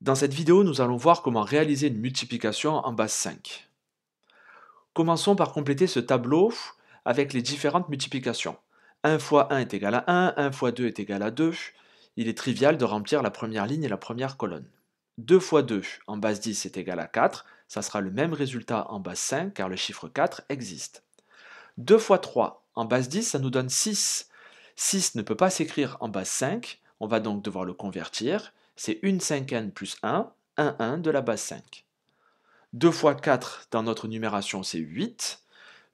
Dans cette vidéo, nous allons voir comment réaliser une multiplication en base 5. Commençons par compléter ce tableau avec les différentes multiplications. 1 x 1 est égal à 1, 1 x 2 est égal à 2. Il est trivial de remplir la première ligne et la première colonne. 2 x 2 en base 10 est égal à 4. Ça sera le même résultat en base 5 car le chiffre 4 existe. 2 x 3 en base 10, ça nous donne 6. 6 ne peut pas s'écrire en base 5. On va donc devoir le convertir c'est une n plus 1, 1, 1 de la base 5. 2 fois 4 dans notre numération, c'est 8.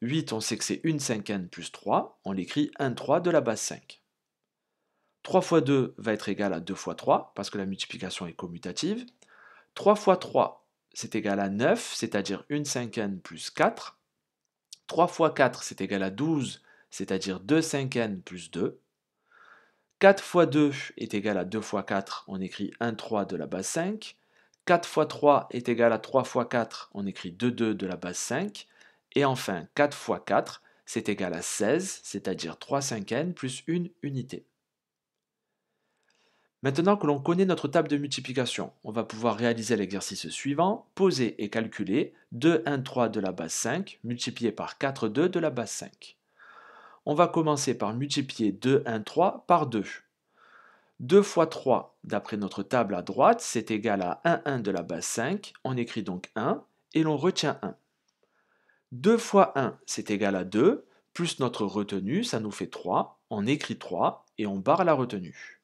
8, on sait que c'est une n plus 3, on l'écrit 1 3 de la base 5. 3 fois 2 va être égal à 2 fois 3, parce que la multiplication est commutative. 3 fois 3, c'est égal à 9, c'est-à-dire une n plus 4. 3 fois 4, c'est égal à 12, c'est-à-dire 2 5N plus 2. 4 fois 2 est égal à 2 fois 4, on écrit 1, 3 de la base 5. 4 x 3 est égal à 3 x 4, on écrit 2, 2 de la base 5. Et enfin, 4 fois 4, c'est égal à 16, c'est-à-dire 3 n plus 1 unité. Maintenant que l'on connaît notre table de multiplication, on va pouvoir réaliser l'exercice suivant, poser et calculer 2, 1, 3 de la base 5 multiplié par 4, 2 de la base 5 on va commencer par multiplier 2, 1, 3 par 2. 2 fois 3, d'après notre table à droite, c'est égal à 1, 1 de la base 5. On écrit donc 1 et l'on retient 1. 2 fois 1, c'est égal à 2, plus notre retenue, ça nous fait 3. On écrit 3 et on barre la retenue.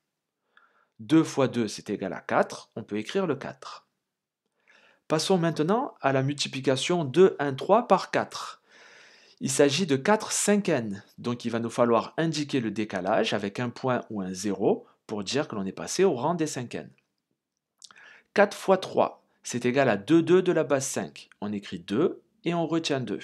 2 fois 2, c'est égal à 4. On peut écrire le 4. Passons maintenant à la multiplication 2, 1, 3 par 4. Il s'agit de 4 5N, donc il va nous falloir indiquer le décalage avec un point ou un 0 pour dire que l'on est passé au rang des 5N. 4 fois 3, c'est égal à 2 2 de la base 5. On écrit 2 et on retient 2.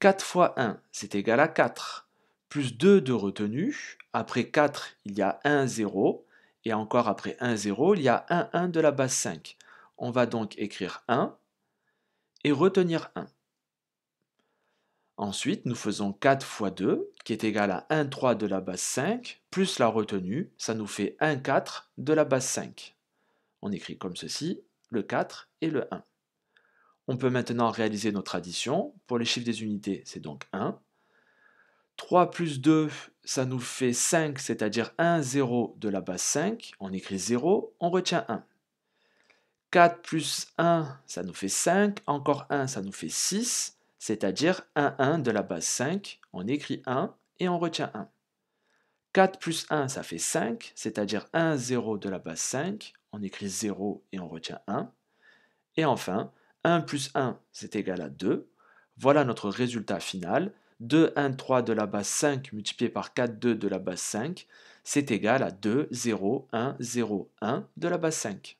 4 x 1, c'est égal à 4, plus 2 de retenue. Après 4, il y a 1 0, et encore après 1 0, il y a 1 1 de la base 5. On va donc écrire 1 et retenir 1. Ensuite, nous faisons 4 fois 2, qui est égal à 1,3 de la base 5, plus la retenue, ça nous fait 1,4 de la base 5. On écrit comme ceci, le 4 et le 1. On peut maintenant réaliser notre addition. Pour les chiffres des unités, c'est donc 1. 3 plus 2, ça nous fait 5, c'est-à-dire 1 0 de la base 5. On écrit 0, on retient 1. 4 plus 1, ça nous fait 5. Encore 1, ça nous fait 6 c'est-à-dire 1, 1 de la base 5, on écrit 1 et on retient 1. 4 plus 1, ça fait 5, c'est-à-dire 1, 0 de la base 5, on écrit 0 et on retient 1. Et enfin, 1 plus 1, c'est égal à 2. Voilà notre résultat final. 2, 1, 3 de la base 5 multiplié par 4, 2 de la base 5, c'est égal à 2, 0, 1, 0, 1 de la base 5.